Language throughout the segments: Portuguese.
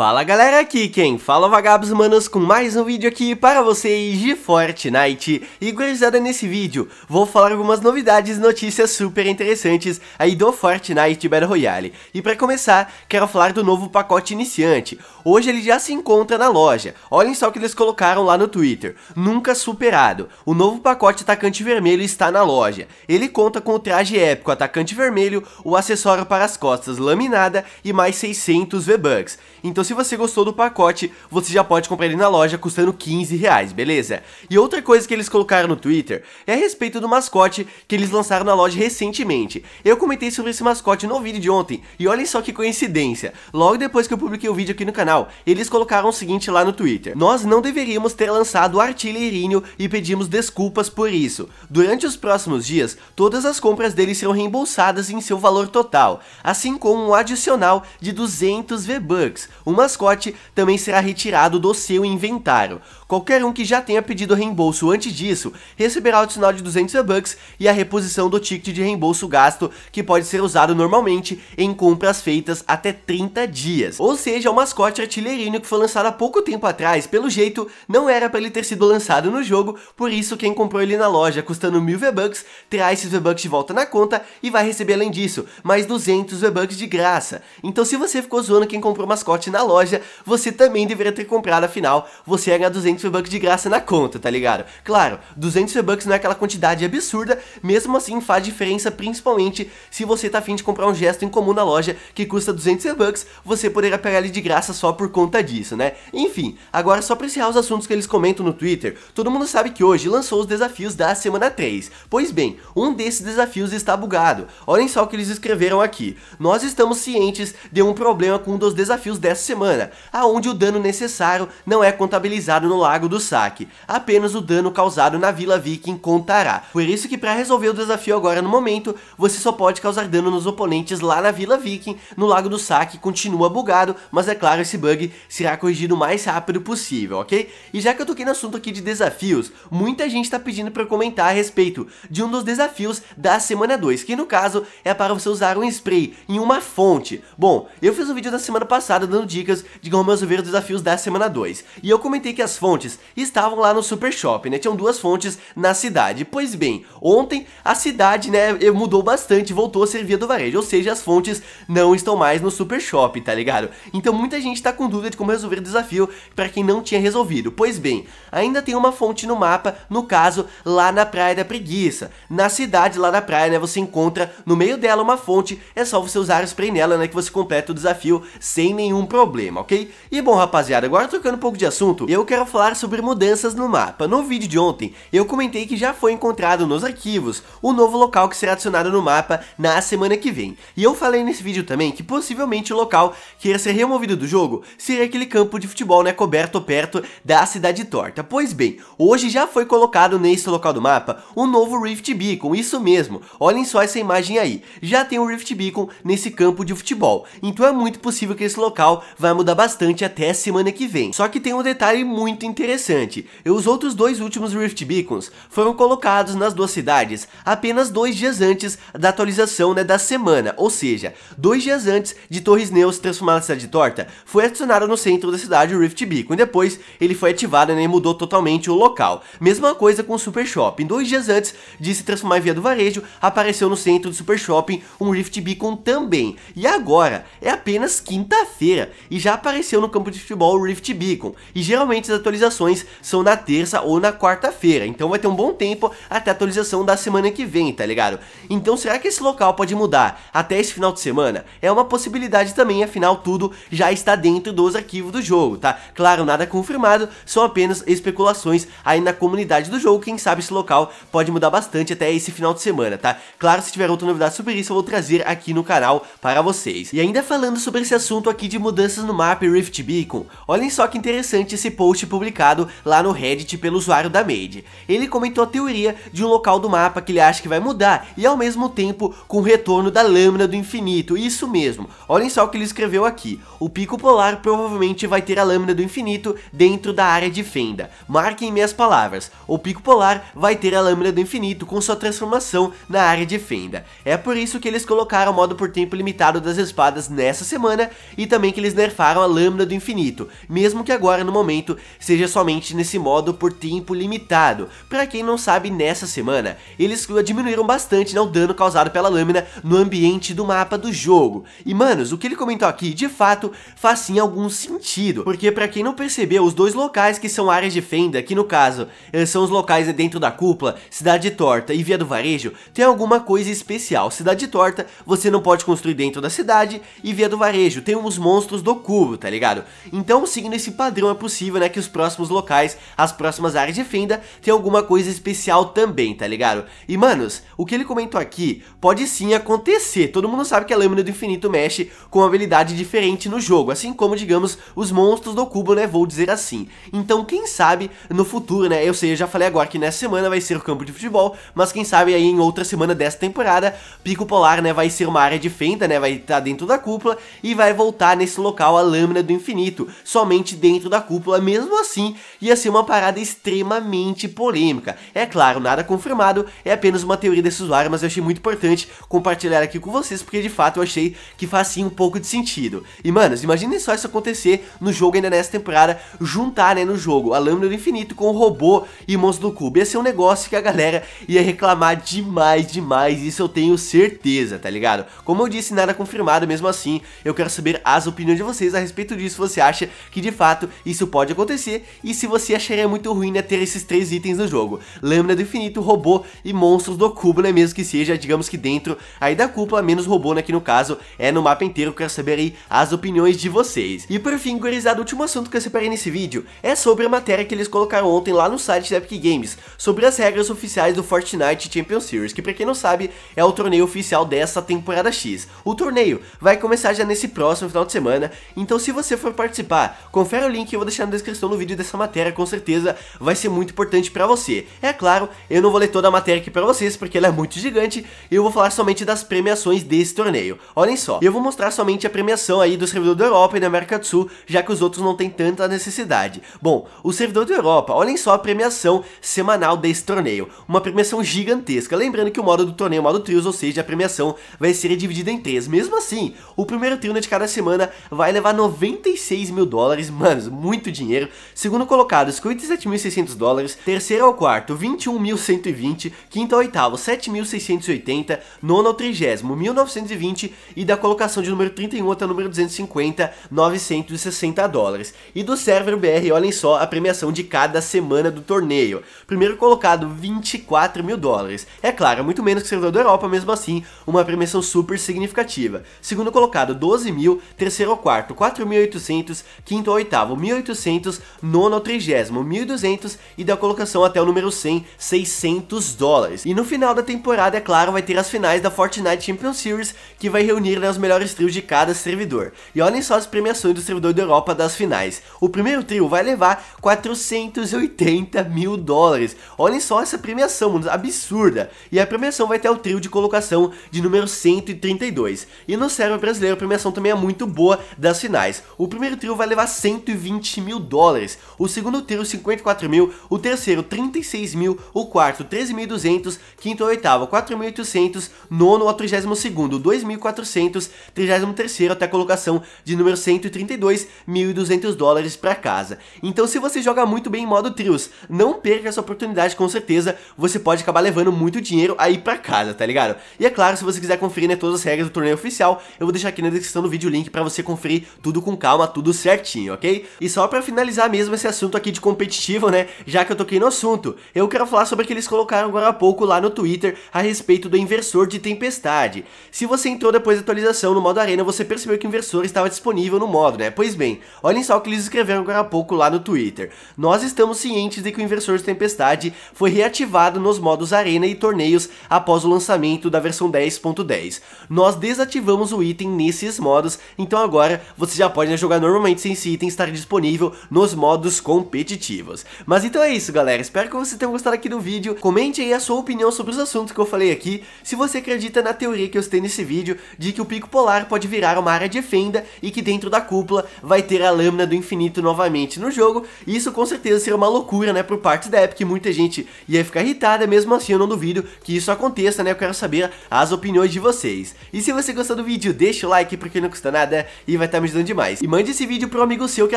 Fala galera, aqui quem fala é Vagabos Manos com mais um vídeo aqui para vocês de Fortnite E gurizada, nesse vídeo vou falar algumas novidades e notícias super interessantes aí do Fortnite Battle Royale E para começar, quero falar do novo pacote iniciante Hoje ele já se encontra na loja, olhem só o que eles colocaram lá no Twitter Nunca superado, o novo pacote atacante vermelho está na loja Ele conta com o traje épico atacante vermelho, o acessório para as costas laminada e mais 600 V-Bucks Então se você gostou do pacote, você já pode comprar ele na loja custando 15 reais, beleza? E outra coisa que eles colocaram no Twitter é a respeito do mascote que eles lançaram na loja recentemente. Eu comentei sobre esse mascote no vídeo de ontem, e olhem só que coincidência, logo depois que eu publiquei o vídeo aqui no canal, eles colocaram o seguinte lá no Twitter, nós não deveríamos ter lançado o artilheirinho e pedimos desculpas por isso. Durante os próximos dias, todas as compras dele serão reembolsadas em seu valor total, assim como um adicional de 200 V-Bucks, uma mascote também será retirado do seu inventário. Qualquer um que já tenha pedido reembolso antes disso receberá o sinal de 200 bucks e a reposição do ticket de reembolso gasto, que pode ser usado normalmente em compras feitas até 30 dias. Ou seja, o mascote artilheirinho que foi lançado há pouco tempo atrás, pelo jeito, não era para ele ter sido lançado no jogo, por isso quem comprou ele na loja custando 1000 V-Bucks terá esses V-Bucks de volta na conta e vai receber além disso mais 200 V-Bucks de graça. Então se você ficou zoando quem comprou o mascote na na loja, você também deveria ter comprado, afinal, você ia ganhar 200 V-Bucks de graça na conta, tá ligado? Claro, 200 V-Bucks não é aquela quantidade absurda, mesmo assim faz diferença principalmente se você tá afim de comprar um gesto em comum na loja que custa 200 V-Bucks, você poderá pegar ele de graça só por conta disso, né? Enfim, agora só pra encerrar os assuntos que eles comentam no Twitter, todo mundo sabe que hoje lançou os desafios da semana 3. Pois bem, um desses desafios está bugado. Olhem só o que eles escreveram aqui. Nós estamos cientes de um problema com um dos desafios dessa semana, aonde o dano necessário não é contabilizado no Lago do Saque, apenas o dano causado na Vila Viking contará. Por isso que para resolver o desafio agora no momento, você só pode causar dano nos oponentes lá na Vila Viking, no Lago do Saque continua bugado, mas é claro, esse bug será corrigido o mais rápido possível, ok? E já que eu toquei no assunto aqui de desafios, muita gente está pedindo para comentar a respeito de um dos desafios da semana 2, que no caso é para você usar um spray em uma fonte. Bom, eu fiz um vídeo da semana passada dando dica dicas de como resolver os desafios da semana 2. E eu comentei que as fontes estavam lá no Super shopping né? Tinham duas fontes na cidade. Pois bem, ontem a cidade, né, mudou bastante, voltou a ser via do varejo. Ou seja, as fontes não estão mais no Super shopping tá ligado? Então muita gente tá com dúvida de como resolver o desafio para quem não tinha resolvido. Pois bem, ainda tem uma fonte no mapa, no caso, lá na Praia da Preguiça. Na cidade, lá na praia, né, você encontra no meio dela uma fonte, é só você usar o spray nela, né, que você completa o desafio sem nenhum problema problema, ok? E bom, rapaziada, agora trocando um pouco de assunto, eu quero falar sobre mudanças no mapa. No vídeo de ontem, eu comentei que já foi encontrado nos arquivos o novo local que será adicionado no mapa na semana que vem. E eu falei nesse vídeo também que possivelmente o local que ia ser removido do jogo seria aquele campo de futebol, né, coberto perto da Cidade Torta. Pois bem, hoje já foi colocado nesse local do mapa o um novo Rift Beacon, isso mesmo. Olhem só essa imagem aí. Já tem o um Rift Beacon nesse campo de futebol. Então é muito possível que esse local vai mudar bastante até a semana que vem. Só que tem um detalhe muito interessante, e os outros dois últimos Rift Beacons foram colocados nas duas cidades apenas dois dias antes da atualização né, da semana, ou seja, dois dias antes de Torres Neus transformar a cidade torta, foi adicionado no centro da cidade o Rift Beacon, depois ele foi ativado né, e mudou totalmente o local. Mesma coisa com o Super Shopping, dois dias antes de se transformar em Via do Varejo, apareceu no centro do Super Shopping um Rift Beacon também, e agora é apenas quinta-feira, e já apareceu no campo de futebol Rift Beacon, e geralmente as atualizações são na terça ou na quarta-feira, então vai ter um bom tempo até a atualização da semana que vem, tá ligado? Então será que esse local pode mudar até esse final de semana? É uma possibilidade também, afinal tudo já está dentro dos arquivos do jogo, tá? Claro, nada confirmado, são apenas especulações aí na comunidade do jogo, quem sabe esse local pode mudar bastante até esse final de semana, tá? Claro, se tiver outra novidade sobre isso eu vou trazer aqui no canal para vocês. E ainda falando sobre esse assunto aqui de mudanças no mapa Rift Beacon, olhem só que interessante esse post publicado lá no Reddit pelo usuário da Made. Ele comentou a teoria de um local do mapa que ele acha que vai mudar e ao mesmo tempo com o retorno da lâmina do infinito, isso mesmo. Olhem só o que ele escreveu aqui, o pico polar provavelmente vai ter a lâmina do infinito dentro da área de fenda. Marquem minhas palavras, o pico polar vai ter a lâmina do infinito com sua transformação na área de fenda. É por isso que eles colocaram o modo por tempo limitado das espadas nessa semana e também que eles deram nerfaram a lâmina do infinito, mesmo que agora no momento seja somente nesse modo por tempo limitado. Para quem não sabe, nessa semana eles diminuíram bastante né, o dano causado pela lâmina no ambiente do mapa do jogo. E manos, o que ele comentou aqui de fato faz sim algum sentido, porque para quem não percebeu, os dois locais que são áreas de fenda, que no caso eh, são os locais dentro da cúpula, Cidade Torta e Via do Varejo, tem alguma coisa especial. Cidade Torta você não pode construir dentro da cidade e Via do Varejo tem uns monstros do do cubo, tá ligado? Então, seguindo esse padrão, é possível, né, que os próximos locais, as próximas áreas de fenda, tenham alguma coisa especial também, tá ligado? E, manos, o que ele comentou aqui pode sim acontecer. Todo mundo sabe que a Lâmina do Infinito mexe com uma habilidade diferente no jogo, assim como, digamos, os monstros do cubo, né, vou dizer assim. Então, quem sabe, no futuro, né, eu sei, eu já falei agora que nessa semana vai ser o campo de futebol, mas quem sabe aí em outra semana dessa temporada, Pico Polar, né, vai ser uma área de fenda, né, vai estar tá dentro da cúpula e vai voltar nesse local local a lâmina do infinito, somente dentro da cúpula, mesmo assim, ia ser uma parada extremamente polêmica. É claro, nada confirmado, é apenas uma teoria desse usuário, mas eu achei muito importante compartilhar aqui com vocês, porque de fato eu achei que faz sim um pouco de sentido. E, manos, imaginem só isso acontecer no jogo ainda nessa temporada, juntar, né, no jogo, a lâmina do infinito com o robô e monstro do cubo. Ia ser um negócio que a galera ia reclamar demais, demais, isso eu tenho certeza, tá ligado? Como eu disse, nada confirmado, mesmo assim, eu quero saber as opiniões de vocês vocês a respeito disso, você acha que de fato isso pode acontecer e se você acharia muito ruim né, ter esses três itens no jogo. Lâmina do infinito, robô e monstros do cubo, né, mesmo que seja, digamos que dentro aí da cúpula, menos robô, né, que no caso é no mapa inteiro, quero saber aí as opiniões de vocês. E por fim, gurizada, o último assunto que eu separei nesse vídeo é sobre a matéria que eles colocaram ontem lá no site da Epic Games, sobre as regras oficiais do Fortnite Champion Series, que pra quem não sabe, é o torneio oficial dessa temporada X. O torneio vai começar já nesse próximo final de semana, então se você for participar, confere o link que eu vou deixar na descrição do vídeo dessa matéria, com certeza vai ser muito importante pra você. É claro, eu não vou ler toda a matéria aqui pra vocês, porque ela é muito gigante, e eu vou falar somente das premiações desse torneio. Olhem só, eu vou mostrar somente a premiação aí do servidor da Europa e da América do Sul, já que os outros não tem tanta necessidade. Bom, o servidor da Europa, olhem só a premiação semanal desse torneio, uma premiação gigantesca, lembrando que o modo do torneio é o modo trios, ou seja, a premiação vai ser dividida em três. Mesmo assim, o primeiro trio de cada semana vai vai levar 96 mil dólares, mano, muito dinheiro. Segundo colocado, 57.600 dólares. Terceiro ao quarto, 21.120. Quinto ao oitavo, 7.680. Nono ao trigésimo, 1.920. E da colocação de número 31 até o número 250, 960 dólares. E do server BR, olhem só a premiação de cada semana do torneio. Primeiro colocado, 24 mil dólares. É claro, muito menos que o servidor da Europa, mesmo assim, uma premiação super significativa. Segundo colocado, 12 mil. Terceiro ao quarto, quarto 4.800, quinto ao oitavo 1.800, nono ao trigésimo 1.200 e da colocação até o número 100, 600 dólares. E no final da temporada, é claro, vai ter as finais da Fortnite Champions Series, que vai reunir né, os melhores trios de cada servidor. E olhem só as premiações do servidor da Europa das finais. O primeiro trio vai levar 480 mil dólares. Olhem só essa premiação, mano, absurda. E a premiação vai ter o trio de colocação de número 132. E no server brasileiro, a premiação também é muito boa, da das finais. O primeiro trio vai levar 120 mil dólares, o segundo trio 54 mil, o terceiro 36 mil, o quarto 13.200, quinto ao oitavo 4.800, nono ao 32º 2.400, 33º até a colocação de número 132, 1.200 dólares para casa. Então se você joga muito bem em modo trios, não perca essa oportunidade com certeza, você pode acabar levando muito dinheiro aí para casa, tá ligado? E é claro, se você quiser conferir né, todas as regras do torneio oficial, eu vou deixar aqui na descrição do vídeo o link para você conferir tudo com calma, tudo certinho, ok? E só pra finalizar mesmo esse assunto aqui de competitivo, né, já que eu toquei no assunto, eu quero falar sobre o que eles colocaram agora há pouco lá no Twitter a respeito do inversor de tempestade. Se você entrou depois da atualização no modo arena, você percebeu que o inversor estava disponível no modo, né? Pois bem, olhem só o que eles escreveram agora há pouco lá no Twitter. Nós estamos cientes de que o inversor de tempestade foi reativado nos modos arena e torneios após o lançamento da versão 10.10. .10. Nós desativamos o item nesses modos, então agora você já pode né, jogar normalmente sem esse item estar disponível nos modos competitivos. Mas então é isso galera, espero que você tenha gostado aqui do vídeo, comente aí a sua opinião sobre os assuntos que eu falei aqui, se você acredita na teoria que eu citei nesse vídeo, de que o pico polar pode virar uma área de fenda e que dentro da cúpula vai ter a lâmina do infinito novamente no jogo, isso com certeza seria uma loucura né, por parte da Epic, muita gente ia ficar irritada, mesmo assim eu não duvido que isso aconteça né, eu quero saber as opiniões de vocês. E se você gostou do vídeo, deixa o like porque não custa nada e vai tá me ajudando demais. E mande esse vídeo pro amigo seu que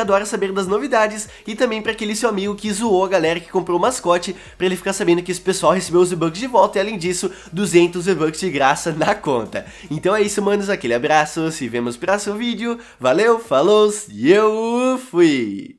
adora saber das novidades e também para aquele seu amigo que zoou a galera que comprou o mascote para ele ficar sabendo que esse pessoal recebeu os V-Bucks de volta e além disso, 200 V-Bucks de graça na conta. Então é isso, manos, aquele abraço, se vemos no próximo vídeo, valeu, falou e eu fui!